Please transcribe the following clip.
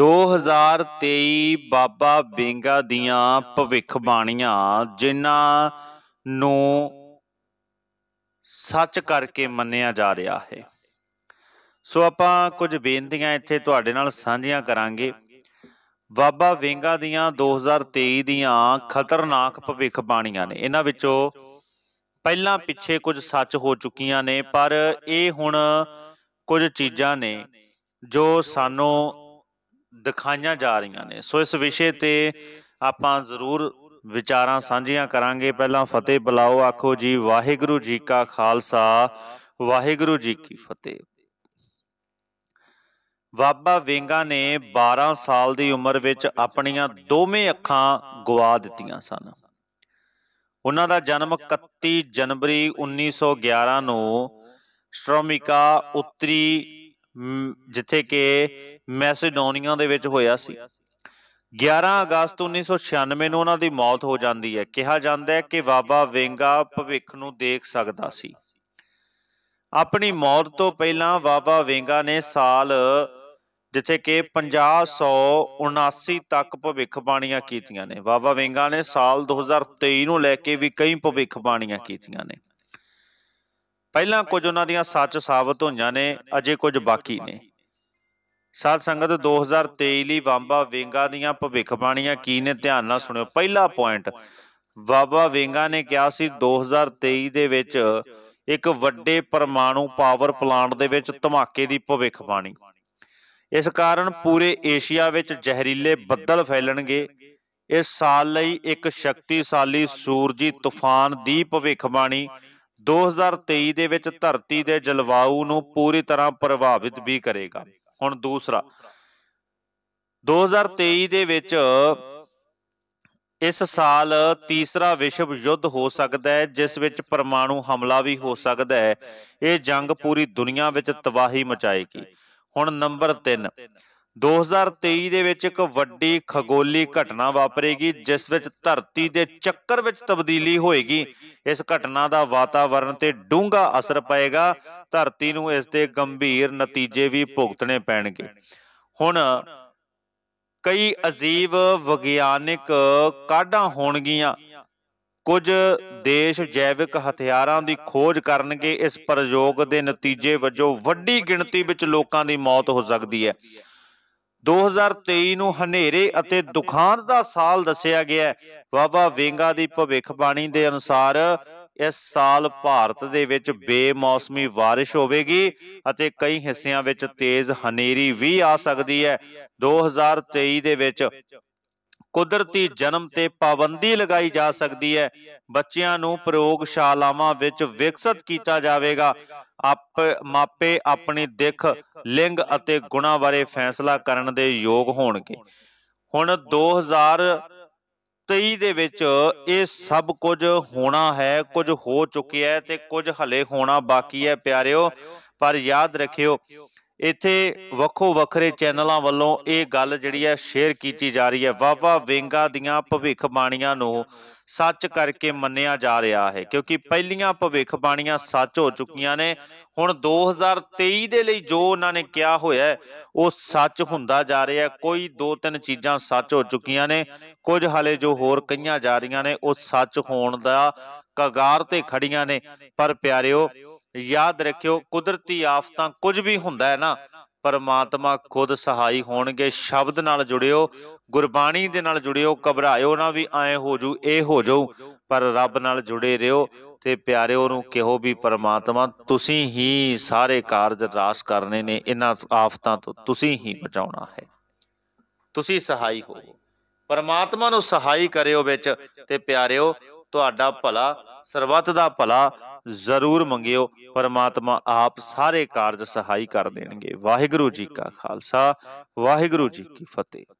2023 ਬਾਬਾ ਬੇਂਗਾ ਦੀਆਂ ਭਵਿੱਖ ਬਾਣੀਆਂ ਜਿਨ੍ਹਾਂ ਨੂੰ ਸੱਚ ਕਰਕੇ ਮੰਨਿਆ ਜਾ ਰਿਹਾ ਹੈ ਸੋ ਆਪਾਂ ਕੁਝ ਬੇਨਤੀਆਂ ਇੱਥੇ ਤੁਹਾਡੇ ਨਾਲ ਸਾਂਝੀਆਂ ਕਰਾਂਗੇ ਬਾਬਾ ਵੇਂਗਾ ਦੀਆਂ 2023 ਦੀਆਂ ਖਤਰਨਾਕ ਭਵਿੱਖ ਬਾਣੀਆਂ ਨੇ ਇਹਨਾਂ ਵਿੱਚੋਂ ਪਹਿਲਾਂ ਪਿੱਛੇ ਕੁਝ ਸੱਚ ਹੋ ਚੁੱਕੀਆਂ ਨੇ ਪਰ ਇਹ ਹੁਣ ਕੁਝ ਚੀਜ਼ਾਂ ਨੇ ਜੋ ਸਾਨੂੰ ਦਿਖਾਈਆਂ ਜਾ ਰਹੀਆਂ ਨੇ ਸੋ ਇਸ ਵਿਸ਼ੇ ਤੇ ਆਪਾਂ ਜ਼ਰੂਰ ਵਿਚਾਰਾਂ ਸਾਂਝੀਆਂ ਕਰਾਂਗੇ ਪਹਿਲਾਂ ਫਤਿਹ ਬੁਲਾਓ ਆਖੋ ਜੀ ਵਾਹਿਗੁਰੂ ਜੀ ਕਾ ਖਾਲਸਾ ਵਾਹਿਗੁਰੂ ਜੀ ਕੀ ਫਤਿਹ ਬਾਬਾ ਵੇਂਗਾ ਨੇ 12 ਸਾਲ ਦੀ ਉਮਰ ਵਿੱਚ ਆਪਣੀਆਂ ਦੋਵੇਂ ਅੱਖਾਂ ਗਵਾ ਦਿੱਤੀਆਂ ਸਨ ਉਹਨਾਂ ਦਾ ਜਨਮ 31 ਜਨਵਰੀ 1911 ਨੂੰ ਸ਼੍ਰੋਮਿਕਾ ਉੱਤਰੀ ਜਿੱਥੇ ਕਿ ਮੈਸੇਡੋਨੀਆ ਦੇ ਵਿੱਚ ਹੋਇਆ ਸੀ 11 ਅਗਸਤ 1996 ਨੂੰ ਉਹਨਾਂ ਦੀ ਮੌਤ ਹੋ ਜਾਂਦੀ ਹੈ ਕਿਹਾ ਜਾਂਦਾ ਹੈ ਕਿ ਬਾਬਾ ਵੇਂਗਾ ਭਵਿੱਖ ਨੂੰ ਦੇਖ ਸਕਦਾ ਸੀ ਆਪਣੀ ਮੌਤ ਤੋਂ ਪਹਿਲਾਂ ਬਾਬਾ ਵੇਂਗਾ ਨੇ ਸਾਲ ਜਿੱਥੇ ਕਿ 5079 ਤੱਕ ਭਵਿੱਖਬਾਣੀਆਂ ਕੀਤੀਆਂ ਨੇ ਬਾਬਾ ਵੇਂਗਾ ਨੇ ਸਾਲ 2023 ਨੂੰ ਲੈ ਕੇ ਵੀ ਕਈ ਭਵਿੱਖਬਾਣੀਆਂ ਕੀਤੀਆਂ ਨੇ ਪਹਿਲਾਂ ਕੁਝ ਉਹਨਾਂ ਦੀਆਂ ਸੱਚ ਸਾਬਤ ਹੋਈਆਂ ਨੇ ਅਜੇ ਕੁਝ ਬਾਕੀ ਨੇ ਸਾਧ ਸੰਗਤ 2023 ਲਈ ਵਾਂਬਾ ਵੇਂਗਾ ਦੀਆਂ ਭਵਿੱਖਬਾਣੀਆਂ ਕੀ ਨੇ ਧਿਆਨ ਨਾਲ ਸੁਣਿਓ ਪਹਿਲਾ ਪੁਆਇੰਟ ਵਾਬਾ ਵੇਂਗਾ ਨੇ ਕਿਹਾ ਸੀ 2023 ਦੇ ਵਿੱਚ ਇੱਕ ਵੱਡੇ ਪਰਮਾਣੂ ਪਾਵਰ ਪਲਾਂਟ ਦੇ ਵਿੱਚ ਧਮਾਕੇ ਦੀ ਭਵਿੱਖਬਾਣੀ ਇਸ ਕਾਰਨ ਪੂਰੇ ਏਸ਼ੀਆ ਵਿੱਚ ਜ਼ਹਿਰੀਲੇ ਬੱਦਲ ਫੈਲਣਗੇ ਇਸ ਸਾਲ ਲਈ ਇੱਕ ਸ਼ਕਤੀਸ਼ਾਲੀ ਸੂਰਜੀ ਤੂਫਾਨ ਦੀ ਭਵਿੱਖਬਾਣੀ 2023 ਦੇ ਵਿੱਚ ਧਰਤੀ ਦੇ ਜਲਵਾਯੂ ਨੂੰ ਪੂਰੀ ਤਰ੍ਹਾਂ ਪ੍ਰਭਾਵਿਤ ਵੀ ਕਰੇਗਾ ਹੁਣ ਦੂਸਰਾ 2023 ਦੇ ਵਿੱਚ ਇਸ ਸਾਲ ਤੀਸਰਾ ਵਿਸ਼ਵ ਯੁੱਧ ਹੋ ਸਕਦਾ ਹੈ ਜਿਸ ਵਿੱਚ ਪਰਮਾਣੂ ਹਮਲਾ ਵੀ ਹੋ ਸਕਦਾ ਹੈ ਇਹ ਜੰਗ ਪੂਰੀ ਦੁਨੀਆ ਵਿੱਚ ਤਬਾਹੀ ਮਚਾਏਗੀ ਹੁਣ ਨੰਬਰ 3 2023 ਦੇ ਵਿੱਚ ਇੱਕ ਵੱਡੀ ਖਗੋਲੀ ਘਟਨਾ ਵਾਪਰੇਗੀ ਜਿਸ ਵਿੱਚ ਧਰਤੀ ਦੇ ਚੱਕਰ ਵਿੱਚ ਤਬਦੀਲੀ ਹੋਏਗੀ ਇਸ ਘਟਨਾ ਦਾ ਵਾਤਾਵਰਣ ਤੇ ਡੂੰਘਾ ਅਸਰ ਪਏਗਾ ਧਰਤੀ ਨੂੰ ਇਸ ਦੇ ਗੰਭੀਰ ਨਤੀਜੇ ਵੀ ਭੁਗਤਣੇ ਪੈਣਗੇ ਹੁਣ ਕਈ ਅਜੀਬ ਵਿਗਿਆਨਿਕ ਕਾਢਾਂ ਹੋਣਗੀਆਂ ਕੁਝ ਦੇਸ਼ ਜੈਵਿਕ ਹਥਿਆਰਾਂ ਦੀ ਖੋਜ ਕਰਨਗੇ ਇਸ ਪ੍ਰਯੋਗ ਦੇ ਨਤੀਜੇ ਵਜੋਂ ਵੱਡੀ ਗਿਣਤੀ ਵਿੱਚ ਲੋਕਾਂ ਦੀ ਮੌਤ ਹੋ ਸਕਦੀ ਹੈ 2023 ਨੂੰ ਹਨੇਰੇ ਅਤੇ ਦੁਖਾਂਤ ਦਾ ਸਾਲ ਦੱਸਿਆ ਗਿਆ ਬਾਬਾ ਵੇਂਗਾ ਦੀ ਭਵਿੱਖਬਾਣੀ ਦੇ ਅਨੁਸਾਰ ਇਸ ਸਾਲ ਭਾਰਤ ਦੇ ਵਿੱਚ ਬੇਮੌਸਮੀ بارش ਹੋਵੇਗੀ ਅਤੇ ਕਈ ਹਿੱਸਿਆਂ ਵਿੱਚ ਤੇਜ਼ ਹਨੇਰੀ ਵੀ ਆ ਸਕਦੀ ਹੈ 2023 ਦੇ ਵਿੱਚ ਕੁਦਰਤੀ ਜਨਮ ਤੇ ਪਾਬੰਦੀ ਲਗਾਈ ਜਾ ਸਕਦੀ ਹੈ ਬੱਚਿਆਂ ਨੂੰ ਪ੍ਰਯੋਗਸ਼ਾਲਾਵਾਂ ਵਿੱਚ ਵਿਕਸਿਤ ਕੀਤਾ ਜਾਵੇਗਾ ਆਪ ਮਾਪੇ ਆਪਣੀ ਦਿੱਖ ਲਿੰਗ ਅਤੇ ਗੁਣਾ ਬਾਰੇ ਫੈਸਲਾ ਕਰਨ ਦੇ ਯੋਗ ਹੋਣਗੇ ਹੁਣ 2023 ਦੇ ਵਿੱਚ ਇਹ ਸਭ ਕੁਝ ਹੋਣਾ ਹੈ ਕੁਝ ਹੋ ਚੁੱਕਿਆ ਹੈ ਤੇ ਕੁਝ ਹਲੇ ਹੋਣਾ ਬਾਕੀ ਹੈ ਪਿਆਰਿਓ ਪਰ ਯਾਦ ਰੱਖਿਓ ਇੱਥੇ ਵੱਖੋ ਵੱਖਰੇ ਚੈਨਲਾਂ ਵੱਲੋਂ ਇਹ ਗੱਲ ਜਿਹੜੀ ਹੈ ਸ਼ੇਅਰ ਕੀਤੀ ਜਾ ਰਹੀ ਹੈ ਵਾਵਾ ਵਿੰਗਾ ਦੀਆਂ ਭਵਿੱਖ ਬਾਣੀਆਂ ਨੂੰ ਸੱਚ ਕਰਕੇ ਮੰਨਿਆ ਜਾ ਰਿਹਾ ਹੈ ਕਿਉਂਕਿ ਪਹਿਲੀਆਂ ਭਵਿੱਖ ਬਾਣੀਆਂ ਸੱਚ ਹੋ ਚੁੱਕੀਆਂ ਨੇ ਹੁਣ 2023 ਦੇ ਲਈ ਜੋ ਉਹਨਾਂ ਨੇ ਕਿਹਾ ਹੋਇਆ ਉਹ ਸੱਚ ਹੁੰਦਾ ਜਾ ਰਿਹਾ ਕੋਈ ਦੋ ਤਿੰਨ ਚੀਜ਼ਾਂ ਸੱਚ ਹੋ ਚੁੱਕੀਆਂ ਨੇ ਕੁਝ ਹਾਲੇ ਜੋ ਹੋਰ ਕਈਆਂ ਜਾ ਰਹੀਆਂ ਨੇ ਉਹ ਸੱਚ ਹੋਣ ਦਾ ਕਗਾਰ ਤੇ ਖੜੀਆਂ ਨੇ ਪਰ ਪਿਆਰਿਓ ਯਾਦ ਰੱਖਿਓ ਕੁਦਰਤੀ ਆਫਤਾਂ ਕੁਝ ਵੀ ਹੁੰਦਾ ਹੈ ਨਾ ਪਰਮਾਤਮਾ ਖੁਦ ਸਹਾਈ ਹੋਣਗੇ ਸ਼ਬਦ ਨਾਲ ਜੁੜਿਓ ਗੁਰਬਾਣੀ ਦੇ ਨਾਲ ਜੁੜਿਓ ਘਬਰਾਇਓ ਨਾ ਵੀ ਐ ਹੋ ਜੂ ਇਹ ਹੋ ਜਾਊ ਪਰ ਰੱਬ ਨਾਲ ਜੁੜੇ ਰਹੋ ਤੇ ਪਿਆਰਿਓ ਨੂੰ ਕਿਹੋ ਵੀ ਪਰਮਾਤਮਾ ਤੁਸੀਂ ਹੀ ਸਾਰੇ ਕਾਰਜ ਰਾਸ ਕਰਨੇ ਨੇ ਇਹਨਾਂ ਆਫਤਾਂ ਤੋਂ ਤੁਸੀਂ ਹੀ ਬਚਾਉਣਾ ਹੈ ਤੁਸੀਂ ਸਹਾਈ ਹੋ ਪਰਮਾਤਮਾ ਨੂੰ ਸਹਾਈ ਕਰਿਓ ਵਿੱਚ ਤੇ ਪਿਆਰਿਓ ਤੁਹਾਡਾ ਭਲਾ ਸਰਬੱਤ ਦਾ ਭਲਾ ਜ਼ਰੂਰ ਮੰਗਿਓ ਪਰਮਾਤਮਾ ਆਪ ਸਾਰੇ ਕਾਰਜ ਸਹਾਈ ਕਰ ਦੇਣਗੇ ਵਾਹਿਗੁਰੂ ਜੀ ਕਾ ਖਾਲਸਾ ਵਾਹਿਗੁਰੂ ਜੀ ਕੀ ਫਤਿਹ